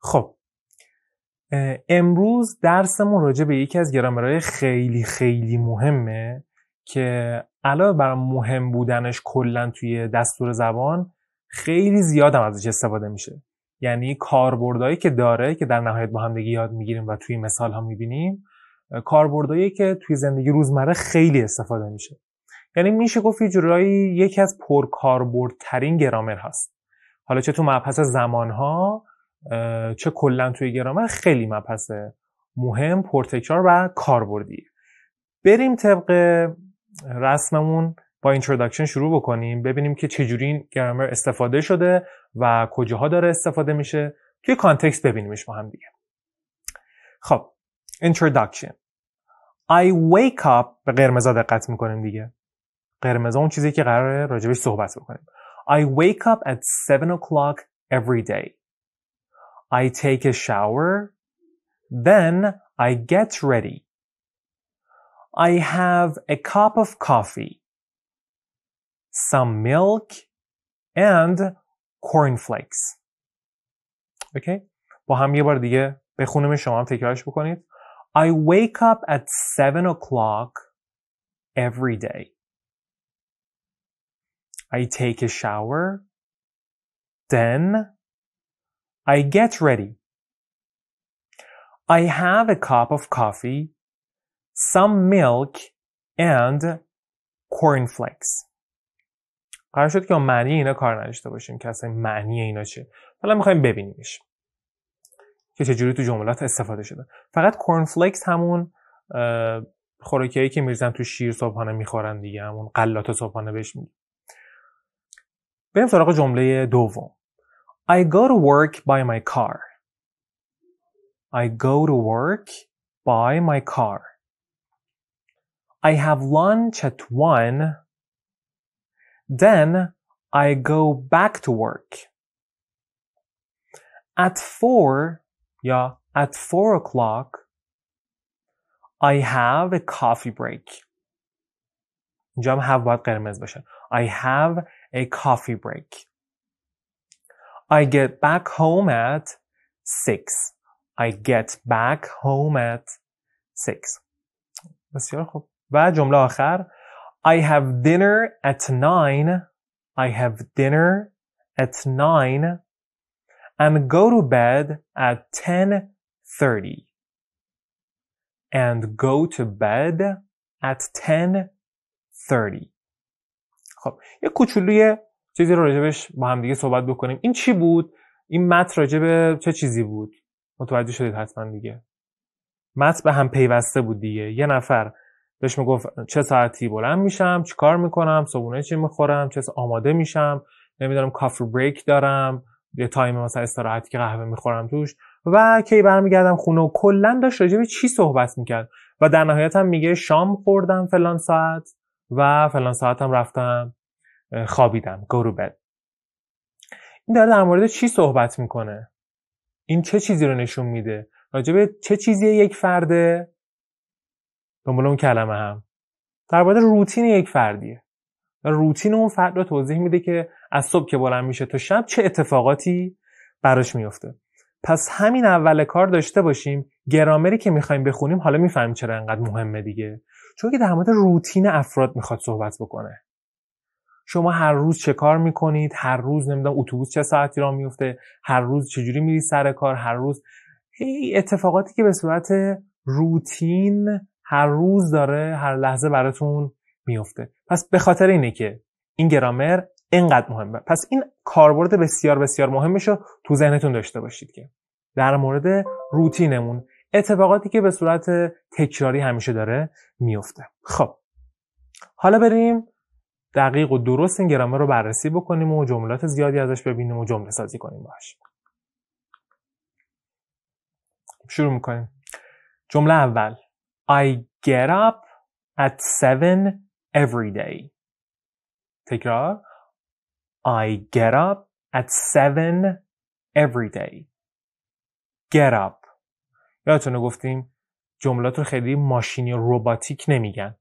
خب امروز درسمون راجع به یکی از گرامرهای خیلی خیلی مهمه که علاوه بر مهم بودنش کلا توی دستور زبان خیلی زیاد ازش استفاده میشه یعنی کاربردهایی که داره که در نهایت با هم دیگه یاد میگیریم و توی مثال ها میبینیم کاربردهایی که توی زندگی روزمره خیلی استفاده میشه یعنی میشه گفت یه جورایی یکی از پرکاربردترین گرامر هست حالا چه تو مبحث زمانها چه کلا توی گرامر خیلی مبحث مهم پرتکرار و کاربردی بریم طبق رسممون با اینتروداکشن شروع بکنیم ببینیم که چجوری این گرامر استفاده شده و کجاها داره استفاده میشه توی کانتکست ببینیمش با هم دیگه خب introduction I wake up به قرمزا دقت میکنیم دیگه قرمز اون چیزی که قراره راجبش صحبت بکنیم I wake up at 7 o'clock every day I take a shower then I get ready I have a cup of coffee some milk and cornflakes okay. با هم یه بار دیگه بخونم شما هم تکرارش بکنید I wake up at 7 o'clock every day I take a shower. Then I get ready. I have a cup of coffee, some milk and cornflakes. قرار شد که معنی اینا کار نداشته باشیم که اصلا معنی اینا چیه حالا میخوایم ببینیمش که چجوری تو جملات استفاده شده فقط کورنفلکس همون خوراکی که میرزن تو شیر صبحانه میخورن دیگه همون قلات صبحانه بهش میگه بریم سراغ جمله دوم I go to work by my car I go to work by my car I have lunch at one Then I go back to work. At four, یا at four o'clock, I have a coffee break. اینجا هم have باید قرمز بشه. I have a coffee break. I get back home at 6. I get back home at 6. بسیار خوب. و جمله آخر I have dinner at 9. I have dinner at 9 and go to bed at 10:30 and go to bed at 10:30 خب یه کوچولوی چیزی رو راجبش با هم دیگه صحبت بکنیم این چی بود این مت راجب چه چیزی بود متوجه شدید حتما دیگه مت به هم پیوسته بود دیگه یه نفر بهش میگفت چه ساعتی بلند میشم چی کار میکنم صبحونه چی میخورم چه آماده میشم نمیدونم کافر بریک دارم یه تایم مثلا استراحتی که قهوه میخورم توش و کی برمیگردم خونه و کلا داشت راجع چی صحبت میکرد و در نهایت هم میگه شام خوردم فلان ساعت و فلان ساعت رفتم خوابیدم go این داره در مورد چی صحبت میکنه این چه چیزی رو نشون میده راجبه چه چیزی یک فرده دنبال اون کلمه هم در روتین یک فردیه و روتین اون فرد رو توضیح میده که از صبح که بلند میشه تا شب چه اتفاقاتی براش میفته پس همین اول کار داشته باشیم گرامری که میخوایم بخونیم حالا میفهمیم چرا انقدر مهمه دیگه چون که در مورد روتین افراد میخواد صحبت بکنه شما هر روز چه کار میکنید هر روز نمیدونم اتوبوس چه ساعتی را میفته هر روز چجوری میری سر کار هر روز هی اتفاقاتی که به صورت روتین هر روز داره هر لحظه براتون میفته پس به خاطر اینه که این گرامر اینقدر مهمه پس این کاربرد بسیار بسیار مهمش رو تو ذهنتون داشته باشید که در مورد روتینمون اتفاقاتی که به صورت تکراری همیشه داره میفته خب حالا بریم دقیق و درست این گرامر رو بررسی بکنیم و جملات زیادی ازش ببینیم و جمله سازی کنیم باش شروع میکنیم جمله اول I get up at 7 every day تکرار I get up at 7 every day get up یادتونه گفتیم جملات رو خیلی ماشینی و روباتیک نمیگن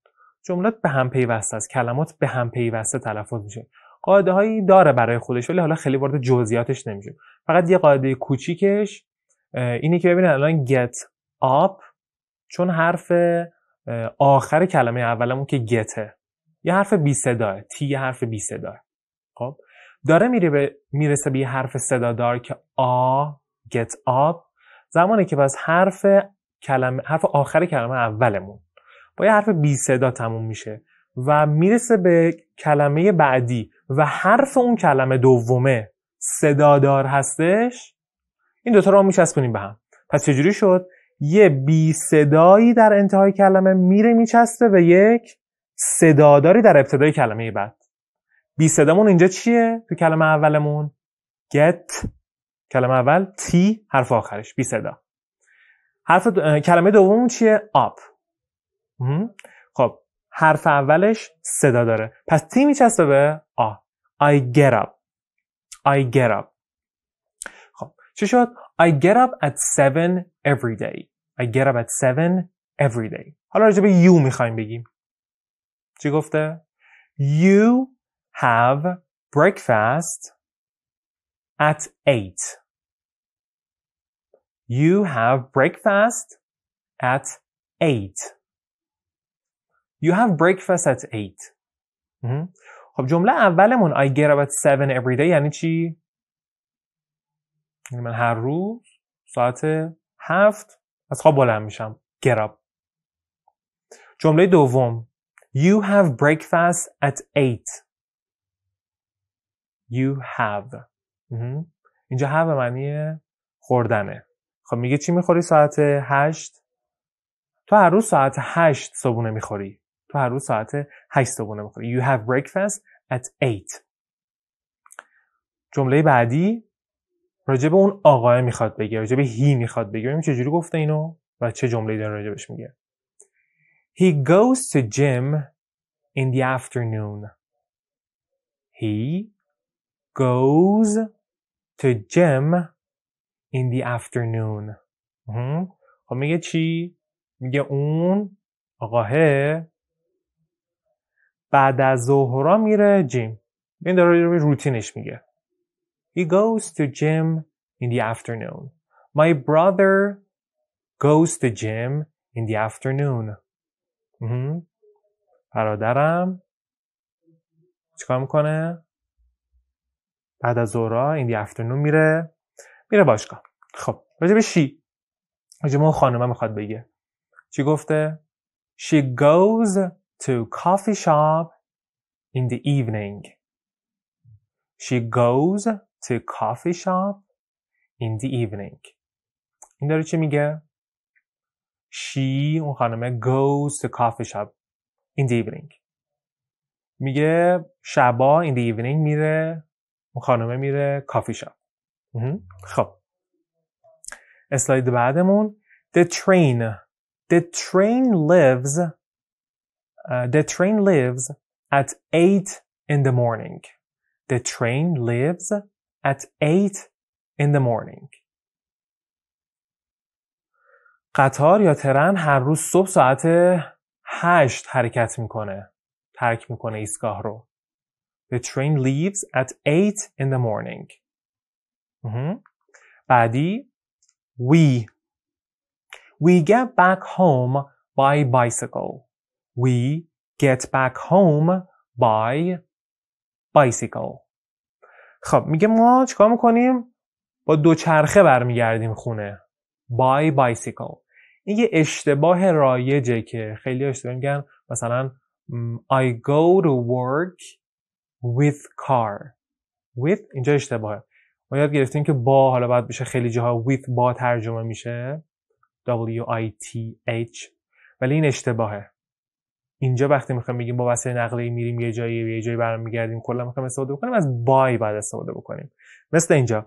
جملات به هم پیوسته است کلمات به هم پیوسته تلفظ میشه قاعده هایی داره برای خودش ولی حالا خیلی وارد جزئیاتش نمیشه فقط یه قاعده کوچیکش اینه که ببینید الان get up چون حرف آخر کلمه اولمون که گته یه حرف بی صداه تی یه حرف بی صداه خب داره میره به میرسه به یه حرف صدا دار که آ get up زمانی که باز حرف کلمه حرف آخر کلمه اولمون با یه حرف بی صدا تموم میشه و میرسه به کلمه بعدی و حرف اون کلمه دومه صدادار هستش این دوتا رو کنیم به هم پس چجوری شد یه بی صدایی در انتهای کلمه میره میچسته به یک صداداری در ابتدای کلمه بعد بی صدامون اینجا چیه تو کلمه اولمون get کلمه اول تی حرف آخرش بی صدا حرف کلمه دوم چیه up خب حرف اولش صدا داره پس تی میچسبه به آ I get up I get up خب شد I get up at 7 every day I get up at 7 every day حالا راجع به you میخوایم بگیم چی گفته You have breakfast at 8 You have breakfast at 8 You have breakfast at 8. خب جمله اولمون I get up at 7 every day یعنی چی؟ یعنی من هر روز ساعت هفت از خواب بلند میشم. Get up. جمله دوم You have breakfast at 8. You have. اینجا have معنی خوردنه. خب میگه چی میخوری ساعت هشت؟ تو هر روز ساعت هشت صبونه میخوری. تو هر روز ساعت 8 صبحونه بخوری you have breakfast at 8 جمله بعدی راجب اون آقاه میخواد بگه راجع هی میخواد بگه ببین چجوری گفته اینو و چه جمله‌ای داره راجبش میگه He goes to gym in the afternoon. He goes to gym in the afternoon. خب میگه چی؟ میگه اون آقاهه بعد از ظهرا میره جیم این داره روتینش میگه He goes to gym in the afternoon My brother goes to gym in the afternoon mhm. برادرم چیکار میکنه؟ بعد از ظهرا این دی افترنون میره میره باشگاه خب راجع به شی راجع به خانمه میخواد بگه چی گفته؟ She goes to coffee shop in the evening. She goes to coffee shop in the evening. این داره چی میگه؟ She اون خانمه goes to coffee shop in the evening. میگه شبا in the evening میره اون خانمه میره کافی شاپ. خب اسلاید بعدمون The train The train lives uh, the train leaves at 8 in the morning. The train leaves at 8 in the morning. قطار یا ترن هر روز صبح ساعت 8 حرکت میکنه. ترک میکنه ایستگاه رو. The train leaves at 8 in the morning. بعدی we we get back home by bicycle. We get back home by bicycle خب میگه ما چیکار میکنیم با دوچرخه برمیگردیم خونه by bicycle این یه اشتباه رایجه که خیلی اشتباه میگن مثلا I go to work with car with اینجا اشتباهه ما یاد گرفتیم که با حالا بعد بشه خیلی جاها with با ترجمه میشه W I T H ولی این اشتباهه اینجا وقتی میخوام بگیم با وسیله نقلیه میریم یه جایی یه جایی برمیگردیم کلا میخوایم استفاده بکنیم از بای بعد استفاده بکنیم مثل اینجا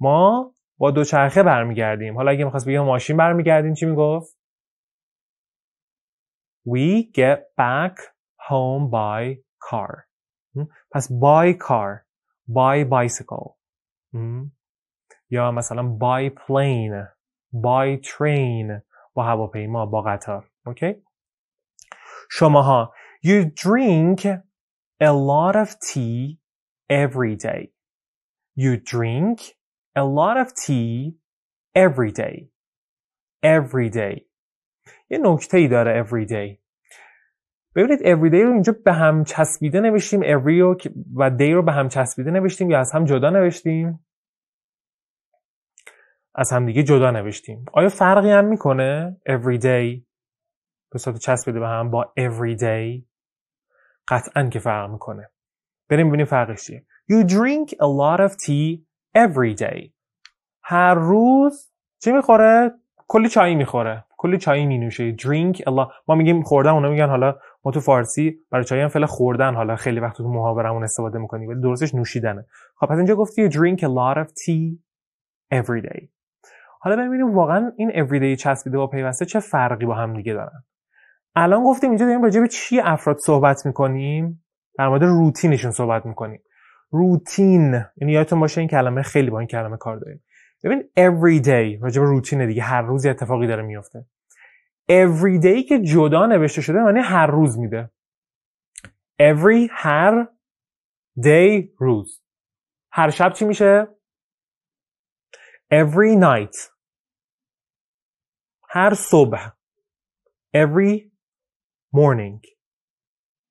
ما با دوچرخه برمیگردیم حالا اگه میخواست بگیم ماشین برمیگردیم چی میگفت we get back home by car پس by car by bicycle یا مثلا by plane by train با هواپیما با قطار اوکی شماها you drink a lot of tea every day you drink a lot of tea every day every day یه نکته ای داره every day ببینید every day رو اینجا به هم چسبیده نوشتیم every و day رو به هم چسبیده نوشتیم یا از هم جدا نوشتیم از هم دیگه جدا نوشتیم آیا فرقی هم میکنه every day به صورت چسبیده به هم با everyday قطعا که فرق میکنه بریم ببینیم فرقش چیه You drink a lot of tea every day. هر روز چی میخوره؟ کلی چای میخوره. کلی چای مینوشه. Drink a ما میگیم خوردن اونا میگن حالا ما تو فارسی برای چای هم فعلا خوردن حالا خیلی وقت تو محاورمون استفاده میکنیم ولی درستش نوشیدنه. خب پس اینجا گفتی you drink a lot of tea every day. حالا ببینیم واقعا این everyday چسبیده با پیوسته چه فرقی با هم دیگه دارن. الان گفتیم اینجا داریم راجع به چی افراد صحبت میکنیم در مورد روتینشون صحبت میکنیم روتین یعنی یادتون باشه این کلمه خیلی با این کلمه کار داریم ببین every day راجع به روتینه دیگه هر روز اتفاقی داره میفته every day که جدا نوشته شده معنی هر روز میده every هر day روز هر شب چی میشه every night هر صبح every morning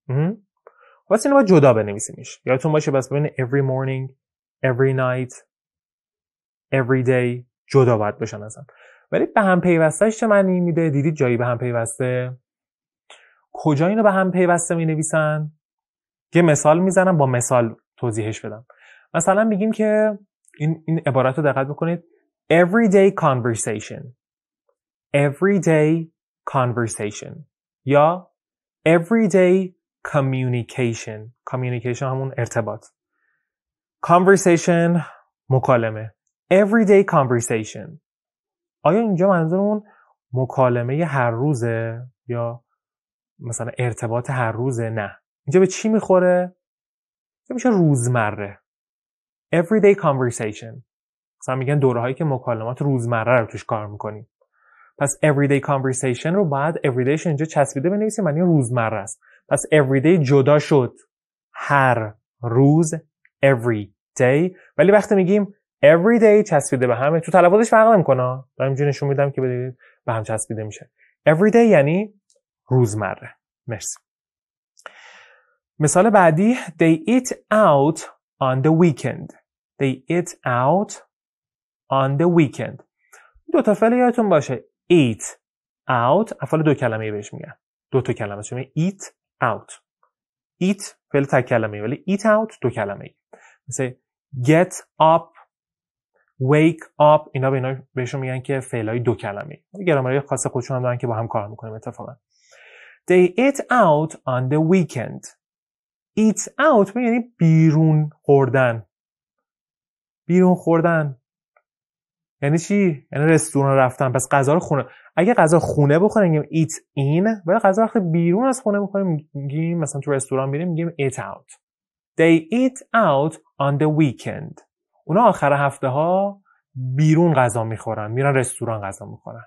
بس hmm? اینو باید جدا بنویسیمش یادتون باشه بس ببین every morning every night every day جدا باید بشن ازم ولی به هم پیوستش چه معنی میده دیدید جایی به هم پیوسته کجا اینو به هم پیوسته می نویسن یه مثال میزنم با مثال توضیحش بدم مثلا میگیم که این, این عبارت رو دقت بکنید everyday conversation everyday conversation یا everyday communication communication همون ارتباط conversation مکالمه everyday conversation آیا اینجا منظورمون مکالمه هر روزه یا مثلا ارتباط هر روزه نه اینجا به چی میخوره اینجا میشه روزمره everyday conversation مثلا میگن دوره هایی که مکالمات روزمره رو توش کار میکنیم پس everyday conversation رو بعد everydayش اینجا چسبیده بنویسیم معنی روزمره است پس everyday جدا شد هر روز every day ولی وقتی میگیم everyday چسبیده به همه تو تلفظش فرق نمیکنه دارم اینجوری نشون میدم که بدید به هم چسبیده میشه everyday یعنی روزمره مرسی مثال بعدی they eat out on the weekend they eat out on the weekend دو تا فعل یادتون باشه eat out افعال دو کلمه بهش میگن دو تا کلمه چون eat out eat فعل تک کلمه ولی eat out دو کلمه ای مثل get up wake up اینا به اینا بهشون میگن که های دو کلمه گرامری خاص خودشون هم دارن که با هم کار میکنیم اتفاقا they eat out on the weekend eat out یعنی بیرون خوردن بیرون خوردن یعنی چی یعنی رستوران رفتن پس غذا رو خونه اگه غذا خونه بخوریم میگیم ایت این ولی غذا وقتی بیرون از خونه میخوریم میگیم مثلا تو رستوران میریم میگیم ایت اوت they eat out on the weekend اونا آخر هفته ها بیرون غذا میخورن میرن رستوران غذا میخورن